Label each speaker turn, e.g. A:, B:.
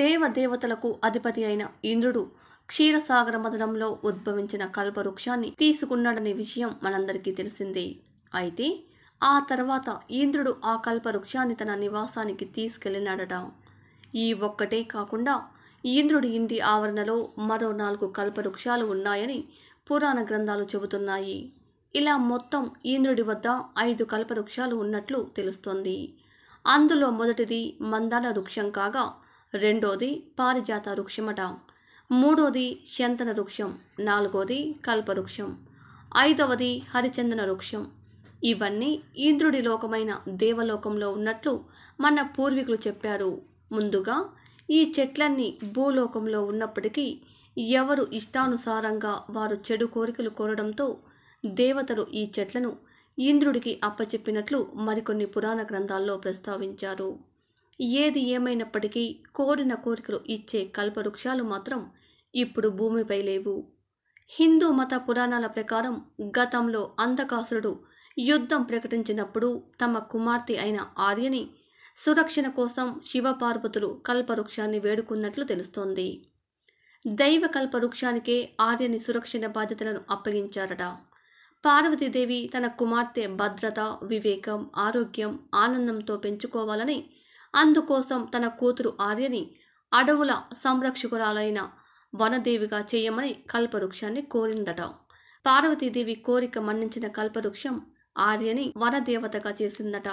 A: దేవదేవతలకు అధిపతి అయిన ఇంద్రుడు క్షీరసాగర మదనంలో ఉద్భవించిన కల్పవృక్షాన్ని తీసుకున్నాడనే విషయం మనందరికీ తెలిసిందే అయితే ఆ తర్వాత ఇంద్రుడు ఆ కల్పవృక్షాన్ని తన నివాసానికి తీసుకెళ్ళినాడట ఈ ఒక్కటే కాకుండా ఇంద్రుడి ఇంటి ఆవరణలో మరో నాలుగు కల్పవృక్షాలు ఉన్నాయని పురాణ గ్రంథాలు చెబుతున్నాయి ఇలా మొత్తం ఇంద్రుడి వద్ద ఐదు కల్పవృక్షాలు ఉన్నట్లు తెలుస్తోంది అందులో మొదటిది మందాల వృక్షం కాగా రెండోది పారిజాత వృక్షమట మూడోది శంతన వృక్షం నాలుగోది కల్పవృక్షం ఐదవది హరిచందన వృక్షం ఇవన్నీ ఇంద్రుడి లోకమైన దేవలోకంలో ఉన్నట్లు మన పూర్వీకులు చెప్పారు ముందుగా ఈ చెట్లన్నీ భూలోకంలో ఉన్నప్పటికీ ఎవరు ఇష్టానుసారంగా వారు చెడు కోరికలు కోరడంతో దేవతలు ఈ చెట్లను ఇంద్రుడికి అప్పచెప్పినట్లు మరికొన్ని పురాణ గ్రంథాల్లో ప్రస్తావించారు ఏది ఏమైనప్పటికీ కోరిన కోరికలు ఇచ్చే కల్పవృక్షాలు మాత్రం ఇప్పుడు భూమిపై లేవు హిందూ మత పురాణాల ప్రకారం గతంలో అంధకాసురుడు యుద్ధం ప్రకటించినప్పుడు తమ కుమార్తె అయిన ఆర్యని సురక్షణ కోసం శివపార్వతులు కల్పవృక్షాన్ని వేడుకున్నట్లు తెలుస్తోంది దైవ కల్పవృక్షానికే ఆర్యని సురక్షణ బాధ్యతలను అప్పగించారట పార్వతీదేవి తన కుమార్తె భద్రత వివేకం ఆరోగ్యం ఆనందంతో పెంచుకోవాలని అందుకోసం తన కూతురు ఆర్యని అడవుల సంరక్షకురాలైన వనదేవిగా చేయమని కల్పవృక్షాన్ని కోరిందట పార్వతీదేవి కోరిక మన్నించిన కల్పవృక్షం ఆర్యని వనదేవతగా చేసిందట